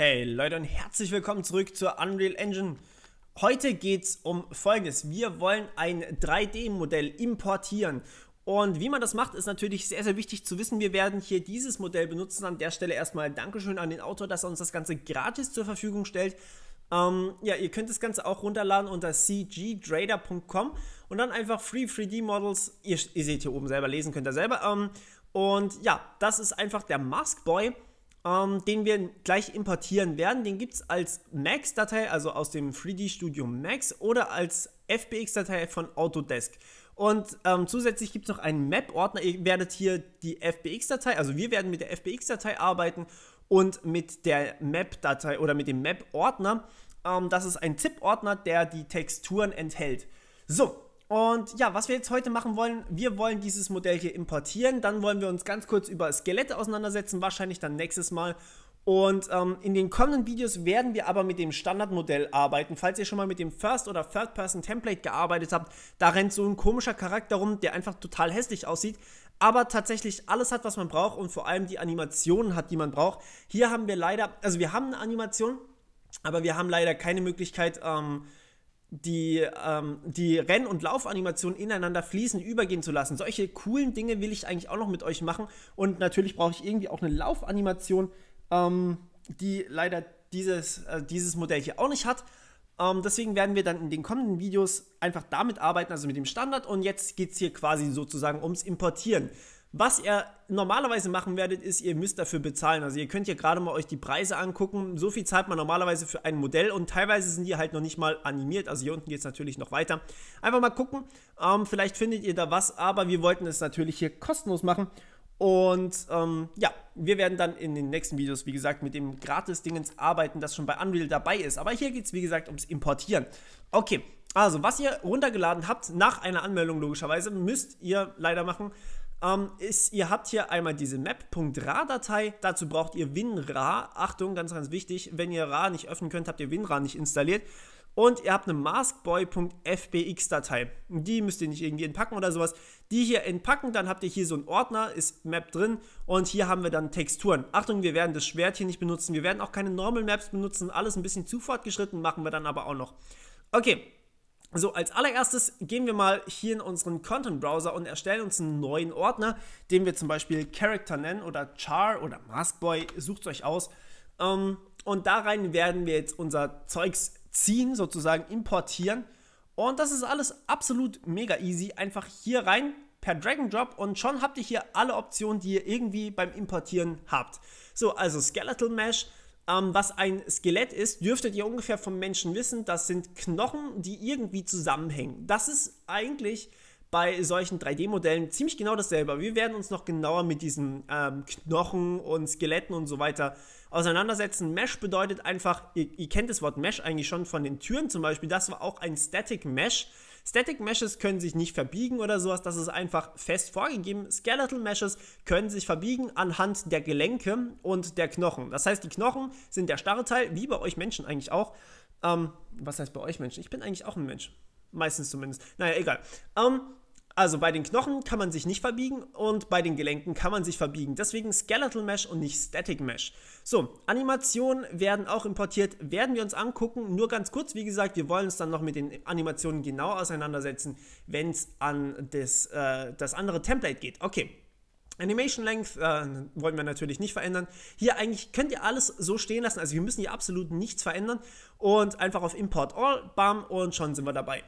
Hey Leute und herzlich willkommen zurück zur Unreal Engine. Heute geht es um Folgendes. Wir wollen ein 3D-Modell importieren. Und wie man das macht, ist natürlich sehr, sehr wichtig zu wissen. Wir werden hier dieses Modell benutzen. An der Stelle erstmal Dankeschön an den Autor, dass er uns das Ganze gratis zur Verfügung stellt. Ähm, ja, ihr könnt das Ganze auch runterladen unter cgtrader.com und dann einfach Free 3D Models. Ihr, ihr, seht hier oben selber, lesen könnt ihr selber. Ähm, und ja, das ist einfach der Maskboy. Boy ähm, den wir gleich importieren werden. Den gibt es als Max-Datei, also aus dem 3D Studio Max oder als FBX-Datei von Autodesk. Und ähm, zusätzlich gibt es noch einen Map-Ordner. Ihr werdet hier die FBX-Datei, also wir werden mit der FBX-Datei arbeiten und mit der Map-Datei oder mit dem Map-Ordner. Ähm, das ist ein ZIP-Ordner, der die Texturen enthält. So, und ja, was wir jetzt heute machen wollen, wir wollen dieses Modell hier importieren. Dann wollen wir uns ganz kurz über Skelette auseinandersetzen, wahrscheinlich dann nächstes Mal. Und ähm, in den kommenden Videos werden wir aber mit dem Standardmodell arbeiten. Falls ihr schon mal mit dem First- oder Third-Person-Template gearbeitet habt, da rennt so ein komischer Charakter rum, der einfach total hässlich aussieht, aber tatsächlich alles hat, was man braucht und vor allem die Animationen hat, die man braucht. Hier haben wir leider, also wir haben eine Animation, aber wir haben leider keine Möglichkeit, ähm, die, ähm, die Renn- und Laufanimationen ineinander fließen, übergehen zu lassen. Solche coolen Dinge will ich eigentlich auch noch mit euch machen. Und natürlich brauche ich irgendwie auch eine Laufanimation, ähm, die leider dieses, äh, dieses Modell hier auch nicht hat. Ähm, deswegen werden wir dann in den kommenden Videos einfach damit arbeiten, also mit dem Standard. Und jetzt geht es hier quasi sozusagen ums Importieren. Was ihr normalerweise machen werdet, ist, ihr müsst dafür bezahlen. Also ihr könnt hier gerade mal euch die Preise angucken. So viel zahlt man normalerweise für ein Modell und teilweise sind die halt noch nicht mal animiert. Also hier unten geht es natürlich noch weiter. Einfach mal gucken. Ähm, vielleicht findet ihr da was, aber wir wollten es natürlich hier kostenlos machen. Und ähm, ja, wir werden dann in den nächsten Videos, wie gesagt, mit dem Gratis-Dingens arbeiten, das schon bei Unreal dabei ist. Aber hier geht es, wie gesagt, ums Importieren. Okay, also was ihr runtergeladen habt, nach einer Anmeldung logischerweise, müsst ihr leider machen, ähm, ist, ihr habt hier einmal diese map.ra-Datei, dazu braucht ihr WinRAR. Achtung, ganz, ganz wichtig, wenn ihr RAR nicht öffnen könnt, habt ihr WinRAR nicht installiert. Und ihr habt eine maskboy.fbx-Datei. Die müsst ihr nicht irgendwie entpacken oder sowas. Die hier entpacken, dann habt ihr hier so einen Ordner, ist Map drin. Und hier haben wir dann Texturen. Achtung, wir werden das Schwert hier nicht benutzen. Wir werden auch keine Normal Maps benutzen. Alles ein bisschen zu fortgeschritten, machen wir dann aber auch noch. Okay, so, als allererstes gehen wir mal hier in unseren Content-Browser und erstellen uns einen neuen Ordner, den wir zum Beispiel Character nennen oder Char oder Maskboy, sucht euch aus. Ähm, und da rein werden wir jetzt unser Zeugs ziehen, sozusagen importieren. Und das ist alles absolut mega easy. Einfach hier rein per Drag and Drop und schon habt ihr hier alle Optionen, die ihr irgendwie beim Importieren habt. So, also Skeletal Mesh, ähm, was ein Skelett ist, dürftet ihr ungefähr vom Menschen wissen. Das sind Knochen, die irgendwie zusammenhängen. Das ist eigentlich bei solchen 3D-Modellen ziemlich genau dasselbe. Wir werden uns noch genauer mit diesen ähm, Knochen und Skeletten und so weiter auseinandersetzen. Mesh bedeutet einfach, ihr, ihr kennt das Wort Mesh eigentlich schon von den Türen zum Beispiel, das war auch ein Static Mesh. Static Meshes können sich nicht verbiegen oder sowas, das ist einfach fest vorgegeben. Skeletal Meshes können sich verbiegen anhand der Gelenke und der Knochen. Das heißt, die Knochen sind der starre Teil, wie bei euch Menschen eigentlich auch. Ähm, was heißt bei euch Menschen? Ich bin eigentlich auch ein Mensch. Meistens zumindest. Naja, egal. Ähm, also bei den Knochen kann man sich nicht verbiegen und bei den Gelenken kann man sich verbiegen. Deswegen Skeletal Mesh und nicht Static Mesh. So, Animationen werden auch importiert, werden wir uns angucken. Nur ganz kurz, wie gesagt, wir wollen uns dann noch mit den Animationen genau auseinandersetzen, wenn es an das, äh, das andere Template geht. Okay, Animation Length äh, wollen wir natürlich nicht verändern. Hier eigentlich könnt ihr alles so stehen lassen. Also wir müssen hier absolut nichts verändern. Und einfach auf Import All, bam, und schon sind wir dabei.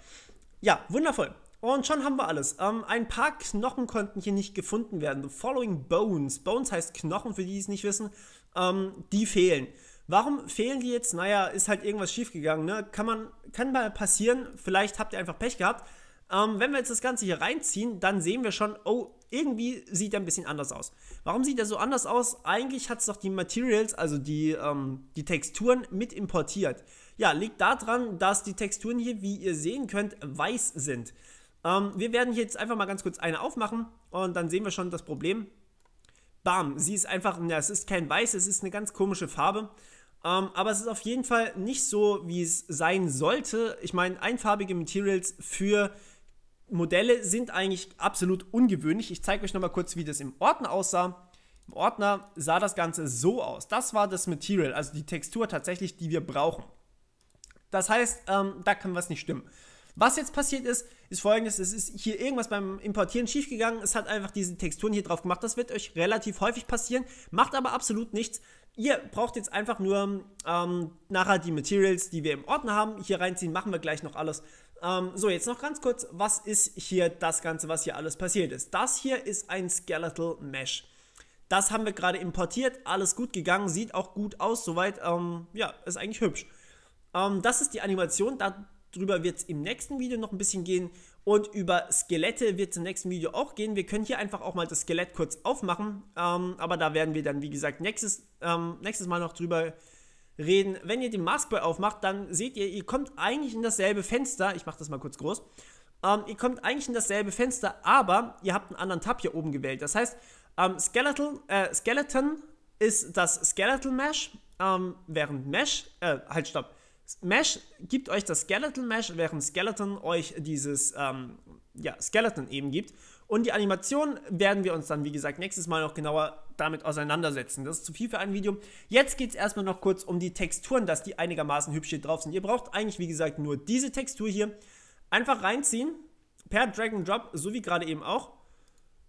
Ja, wundervoll. Und schon haben wir alles. Ähm, ein paar Knochen konnten hier nicht gefunden werden. The following bones. Bones heißt Knochen, für die, die es nicht wissen. Ähm, die fehlen. Warum fehlen die jetzt? Naja, ist halt irgendwas schiefgegangen. Ne? Kann, man, kann mal passieren. Vielleicht habt ihr einfach Pech gehabt. Ähm, wenn wir jetzt das Ganze hier reinziehen, dann sehen wir schon, oh, irgendwie sieht er ein bisschen anders aus. Warum sieht er so anders aus? Eigentlich hat es doch die Materials, also die, ähm, die Texturen, mit importiert. Ja, liegt daran, dass die Texturen hier, wie ihr sehen könnt, weiß sind. Ähm, wir werden hier jetzt einfach mal ganz kurz eine aufmachen und dann sehen wir schon das Problem. Bam, sie ist einfach, na, es ist kein Weiß, es ist eine ganz komische Farbe. Ähm, aber es ist auf jeden Fall nicht so, wie es sein sollte. Ich meine, einfarbige Materials für Modelle sind eigentlich absolut ungewöhnlich. Ich zeige euch nochmal kurz, wie das im Ordner aussah. Im Ordner sah das Ganze so aus. Das war das Material, also die Textur tatsächlich, die wir brauchen. Das heißt, ähm, da kann was nicht stimmen. Was jetzt passiert ist, ist folgendes: Es ist hier irgendwas beim Importieren schiefgegangen. Es hat einfach diese Texturen hier drauf gemacht. Das wird euch relativ häufig passieren, macht aber absolut nichts. Ihr braucht jetzt einfach nur ähm, nachher die Materials, die wir im Ordner haben, hier reinziehen. Machen wir gleich noch alles. Ähm, so, jetzt noch ganz kurz: Was ist hier das Ganze, was hier alles passiert ist? Das hier ist ein Skeletal Mesh. Das haben wir gerade importiert. Alles gut gegangen, sieht auch gut aus. Soweit, ähm, ja, ist eigentlich hübsch. Ähm, das ist die Animation. Da Drüber wird es im nächsten Video noch ein bisschen gehen und über Skelette wird es im nächsten Video auch gehen. Wir können hier einfach auch mal das Skelett kurz aufmachen, ähm, aber da werden wir dann, wie gesagt, nächstes, ähm, nächstes Mal noch drüber reden. Wenn ihr den Maskboy aufmacht, dann seht ihr, ihr kommt eigentlich in dasselbe Fenster. Ich mache das mal kurz groß. Ähm, ihr kommt eigentlich in dasselbe Fenster, aber ihr habt einen anderen Tab hier oben gewählt. Das heißt, ähm, Skeletal, äh, Skeleton ist das Skeletal Mesh, ähm, während Mesh, äh, halt stopp, Mesh gibt euch das Skeleton Mesh, während Skeleton euch dieses ähm, ja, Skeleton eben gibt. Und die Animation werden wir uns dann, wie gesagt, nächstes Mal noch genauer damit auseinandersetzen. Das ist zu viel für ein Video. Jetzt geht es erstmal noch kurz um die Texturen, dass die einigermaßen hübsch hier drauf sind. Ihr braucht eigentlich, wie gesagt, nur diese Textur hier. Einfach reinziehen, per Drag and Drop, so wie gerade eben auch.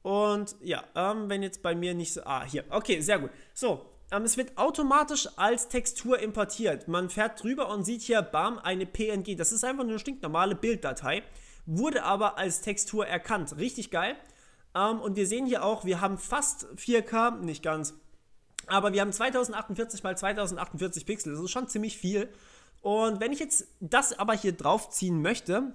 Und ja, ähm, wenn jetzt bei mir nicht so... Ah, hier. Okay, sehr gut. So, ähm, es wird automatisch als Textur importiert. Man fährt drüber und sieht hier, bam, eine PNG. Das ist einfach eine stinknormale Bilddatei, wurde aber als Textur erkannt. Richtig geil. Ähm, und wir sehen hier auch, wir haben fast 4K, nicht ganz, aber wir haben 2048 mal 2048 Pixel. Das ist schon ziemlich viel. Und wenn ich jetzt das aber hier draufziehen möchte,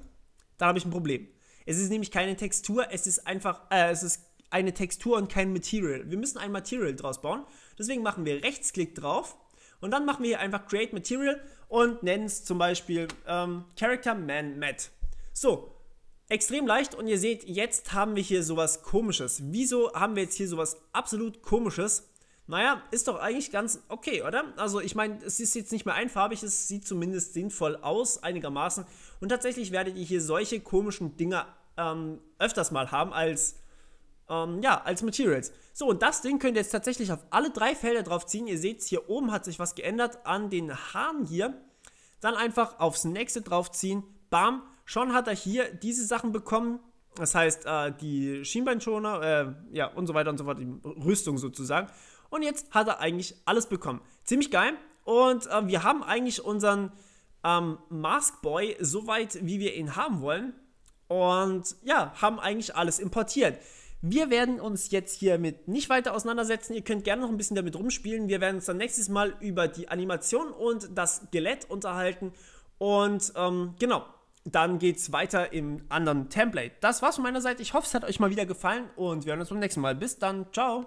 dann habe ich ein Problem. Es ist nämlich keine Textur, es ist einfach, äh, es ist eine Textur und kein Material. Wir müssen ein Material draus bauen. Deswegen machen wir Rechtsklick drauf und dann machen wir hier einfach Create Material und nennen es zum Beispiel ähm, Character Man Matt. So, extrem leicht und ihr seht, jetzt haben wir hier sowas komisches. Wieso haben wir jetzt hier sowas absolut komisches? Naja, ist doch eigentlich ganz okay, oder? Also ich meine, es ist jetzt nicht mehr einfarbig, es sieht zumindest sinnvoll aus, einigermaßen. Und tatsächlich werdet ihr hier solche komischen Dinger ähm, öfters mal haben als ähm, ja, als Materials. So, und das Ding könnt ihr jetzt tatsächlich auf alle drei Felder drauf ziehen. Ihr seht, hier oben hat sich was geändert an den Haaren hier. Dann einfach aufs nächste draufziehen. Bam, schon hat er hier diese Sachen bekommen. Das heißt, äh, die Schienbeinschoner, äh, ja, und so weiter und so fort, die Rüstung sozusagen. Und jetzt hat er eigentlich alles bekommen. Ziemlich geil. Und äh, wir haben eigentlich unseren ähm, Mask Boy so weit, wie wir ihn haben wollen. Und ja, haben eigentlich alles importiert. Wir werden uns jetzt hiermit nicht weiter auseinandersetzen. Ihr könnt gerne noch ein bisschen damit rumspielen. Wir werden uns dann nächstes Mal über die Animation und das Skelett unterhalten. Und ähm, genau, dann geht's weiter im anderen Template. Das war's von meiner Seite. Ich hoffe, es hat euch mal wieder gefallen und wir hören uns beim nächsten Mal. Bis dann. Ciao.